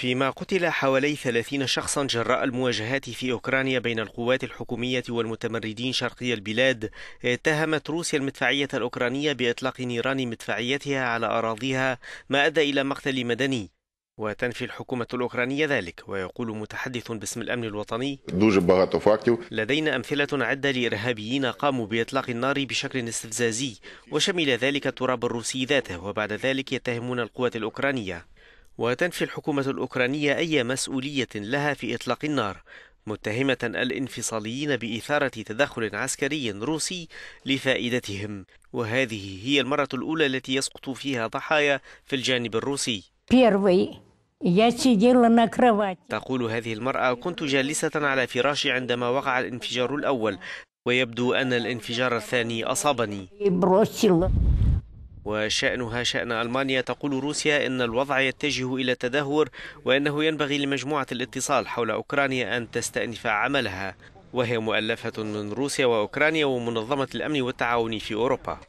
فيما قتل حوالي 30 شخصا جراء المواجهات في أوكرانيا بين القوات الحكومية والمتمردين شرقي البلاد اتهمت روسيا المدفعية الأوكرانية بإطلاق نيران مدفعيتها على أراضيها ما أدى إلى مقتل مدني وتنفي الحكومة الأوكرانية ذلك ويقول متحدث باسم الأمن الوطني لدينا أمثلة عدة لإرهابيين قاموا بإطلاق النار بشكل استفزازي وشمل ذلك التراب الروسي ذاته وبعد ذلك يتهمون القوات الأوكرانية وتنفي الحكومة الأوكرانية أي مسؤولية لها في إطلاق النار متهمة الانفصاليين بإثارة تدخل عسكري روسي لفائدتهم وهذه هي المرة الأولى التي يسقط فيها ضحايا في الجانب الروسي تقول هذه المرأة كنت جالسة على فراشي عندما وقع الانفجار الأول ويبدو أن الانفجار الثاني أصابني وشأنها شأن ألمانيا تقول روسيا إن الوضع يتجه إلى التدهور وإنه ينبغي لمجموعة الاتصال حول أوكرانيا أن تستأنف عملها وهي مؤلفة من روسيا وأوكرانيا ومنظمة الأمن والتعاون في أوروبا